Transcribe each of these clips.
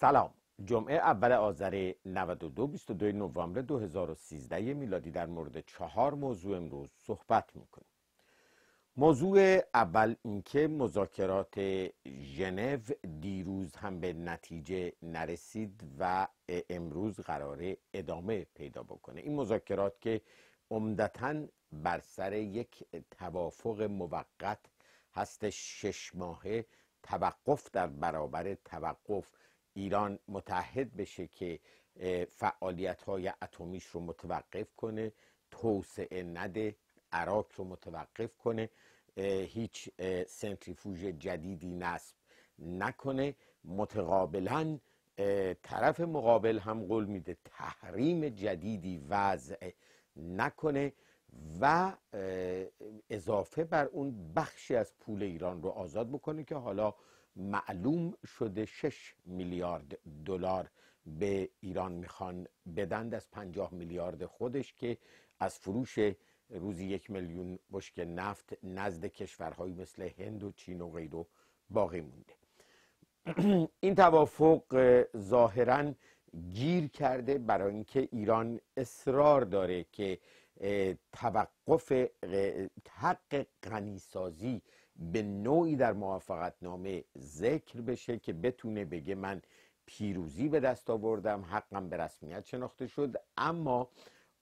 سلام جمعه اول آذر 92 22 نوامبر 2013 میلادی در مورد چهار موضوع امروز صحبت میکنیم موضوع اول اینکه مذاکرات ژنو دیروز هم به نتیجه نرسید و امروز قراره ادامه پیدا بکنه این مذاکرات که عمدتا بر سر یک توافق موقت هست شش ماهه توقف در برابر توقف ایران متحد بشه که فعالیت های اتمیش رو متوقف کنه توسعه نده عراق رو متوقف کنه هیچ سنتریفوژ جدیدی نصب نکنه متقابلا طرف مقابل هم قول میده تحریم جدیدی وضع نکنه و اضافه بر اون بخشی از پول ایران رو آزاد بکنه که حالا معلوم شده 6 میلیارد دلار به ایران میخوان بدند از 50 میلیارد خودش که از فروش روزی یک میلیون بشک نفت نزد کشورهایی مثل هند و چین و غیره باقی مونده این توافق ظاهرا گیر کرده برای اینکه ایران اصرار داره که توقف حق غنیسازی به نوعی در موافقت نامه ذکر بشه که بتونه بگه من پیروزی به دست آوردم حقم به رسمیت شناخته شد اما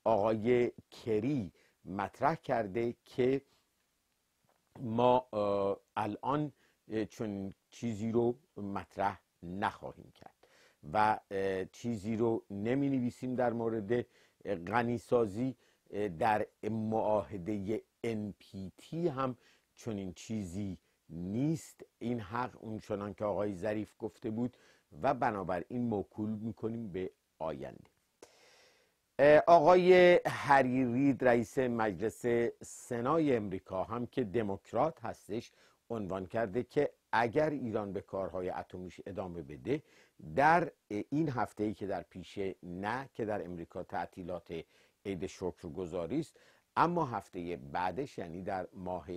آقای کری مطرح کرده که ما الان چون چیزی رو مطرح نخواهیم کرد و چیزی رو نمی نویسیم در مورد غنیسازی در معاهده NPT هم چون این چیزی نیست این حق اونچنان که آقای ظریف گفته بود و بنابراین موکول میکنیم به آینده آقای هری رید رئیس مجلس سنای امریکا هم که دموکرات هستش عنوان کرده که اگر ایران به کارهای اتمیش ادامه بده در این هفته ای که در پیش نه که در امریکا تعطیلات عید گذاری است اما هفته بعدش یعنی در ماه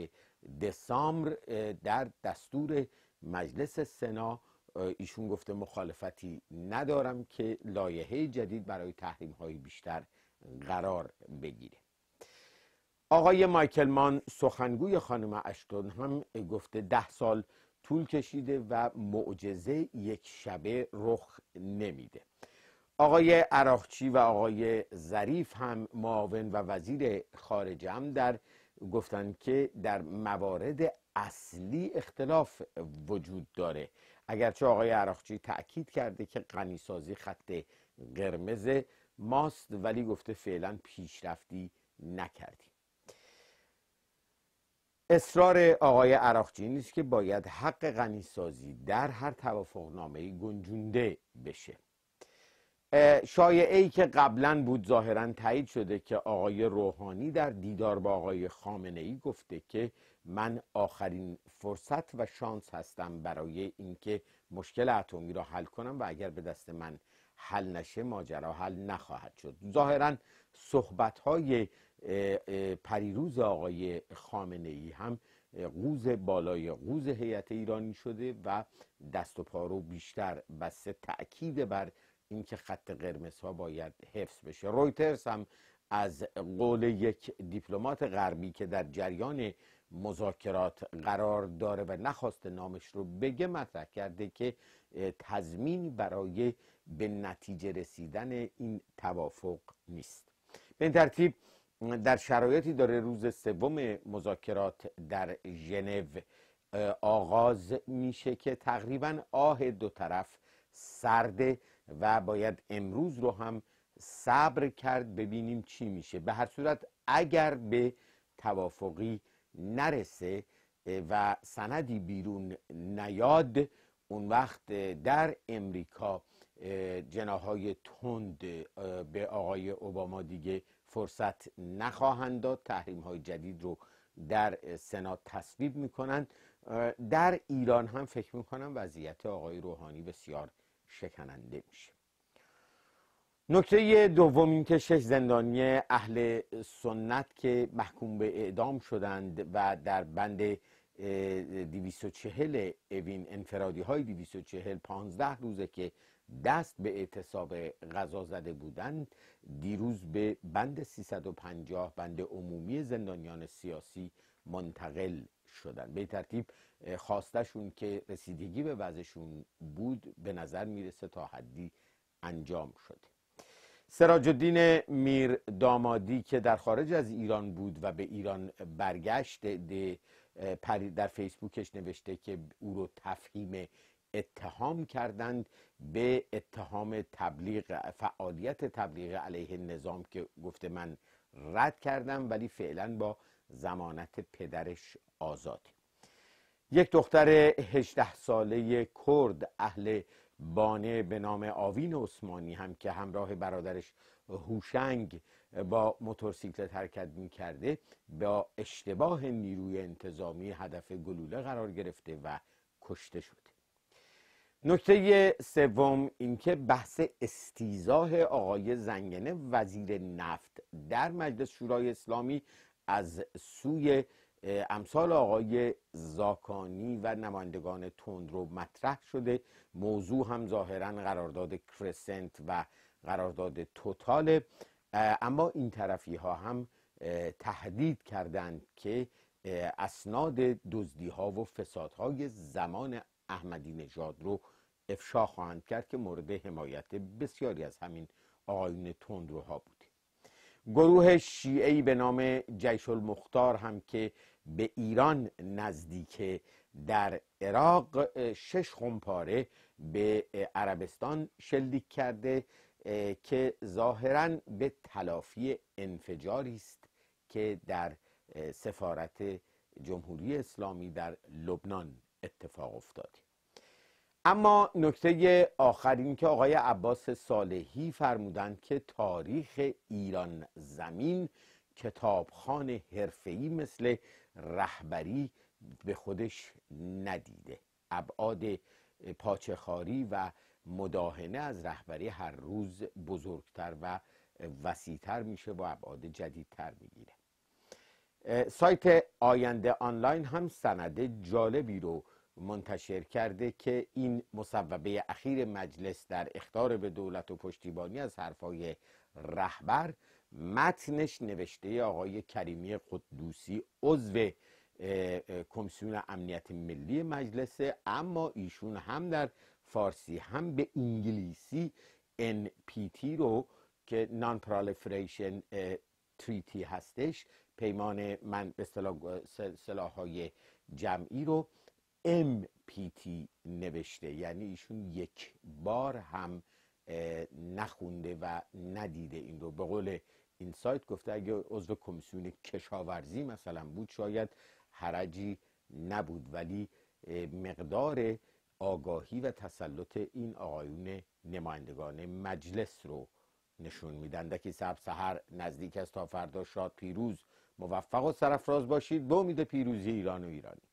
دسامبر در دستور مجلس سنا ایشون گفته مخالفتی ندارم که لایحه جدید برای تحریم های بیشتر قرار بگیره آقای مایکل مان سخنگوی خانم اشتون هم گفته ده سال طول کشیده و معجزه یک شبه رخ نمیده آقای عراقچی و آقای ظریف هم معاون و وزیر خارجه هم در گفتن که در موارد اصلی اختلاف وجود داره اگرچه آقای عراقچی تاکید کرده که غنیسازی خط قرمز ماست ولی گفته فعلا پیشرفتی نکردیم اصرار آقای عراقچی نیست که باید حق غنیسازی در هر نامهی گنجونده بشه شایعه ای که قبلا بود ظاهرا تایید شده که آقای روحانی در دیدار با آقای خامنه ای گفته که من آخرین فرصت و شانس هستم برای اینکه مشکل اتمی را حل کنم و اگر به دست من حل نشه ماجرا حل نخواهد شد ظاهرا صحبت های پریروز آقای خامنه ای هم قوز بالای غوز هیئت ایرانی شده و دست و پا رو بیشتر بسته تاکید بر اینکه خط ها باید حفظ بشه رویترز هم از قول یک دیپلمات غربی که در جریان مذاکرات قرار داره و نخواست نامش رو بگه مطرح کرده که تضمینی برای به نتیجه رسیدن این توافق نیست به این ترتیب در شرایطی داره روز سوم مذاکرات در ژنو آغاز میشه که تقریبا آه دو طرف سرده و باید امروز رو هم صبر کرد ببینیم چی میشه به هر صورت اگر به توافقی نرسه و سندی بیرون نیاد اون وقت در امریکا جناهای تند به آقای اوباما دیگه فرصت نخواهند داد تحریم های جدید رو در سنا تصویب میکنند در ایران هم فکر میکنم وضعیت آقای روحانی بسیار شکننده میشه نکته دوم این که شش زندانی اهل سنت که محکوم به اعدام شدند و در بند 240 اوین انفرادی های 240 15 روزه که دست به اعتصاب غذا زده بودند دیروز به بند 350 بند عمومی زندانیان سیاسی منتقل شدن به ترتیب خواستشون که رسیدگی به وضعشون بود به نظر میرسه تا حدی انجام شده سراج الدین میر دامادی که در خارج از ایران بود و به ایران برگشت در فیسبوکش نوشته که او رو تفهیم اتهام کردند به اتهام تبلیغ فعالیت تبلیغ علیه نظام که گفته من رد کردم ولی فعلا با زمانت پدرش آزاد یک دختر 18 ساله کرد اهل بانه به نام آوین عثمانی هم که همراه برادرش هوشنگ با موتورسیکلت حرکت می کرده با اشتباه نیروی انتظامی هدف گلوله قرار گرفته و کشته شده نکته سوم اینکه بحث استیزاه آقای زنگنه وزیر نفت در مجلس شورای اسلامی از سوی امثال آقای زاکانی و نمایندگان تندرو مطرح شده موضوع هم ظاهرا قرارداد کرسنت و قرارداد توتال اما این طرفی ها هم تهدید کردند که اسناد دزدی ها و فسادهای زمان احمدی نژاد رو افشا خواهند کرد که مورد حمایت بسیاری از همین آقایون تندروها بوده گروه شیعی به نام جیش المختار هم که به ایران نزدیک در عراق شش خمپاره به عربستان شلیک کرده که ظاهرا به تلافی انفجاری است که در سفارت جمهوری اسلامی در لبنان اتفاق افتاد اما نکته آخرین که آقای عباس صالحی فرمودند که تاریخ ایران زمین کتابخان حرفه‌ای مثل رهبری به خودش ندیده ابعاد پاچخاری و مداهنه از رهبری هر روز بزرگتر و وسیعتر میشه و ابعاد جدیدتر میگیره سایت آینده آنلاین هم سند جالبی رو منتشر کرده که این مصوبه اخیر مجلس در اختار به دولت و پشتیبانی از حرفای رهبر متنش نوشته آقای کریمی قدوسی عضو کمیسیون امنیت ملی مجلسه اما ایشون هم در فارسی هم به انگلیسی NPT رو که نان پرالفریشن تریتی هستش پیمان من به سلاح های جمعی رو MPT نوشته یعنی ایشون یک بار هم نخونده و ندیده این رو به قول این سایت گفته اگه عضو کمیسیون کشاورزی مثلا بود شاید حرجی نبود ولی مقدار آگاهی و تسلط این آقایون نمایندگان مجلس رو نشون میدن که سب سهر نزدیک است تا فردا شاد پیروز موفق و سرفراز باشید به امید پیروزی ایران و ایرانی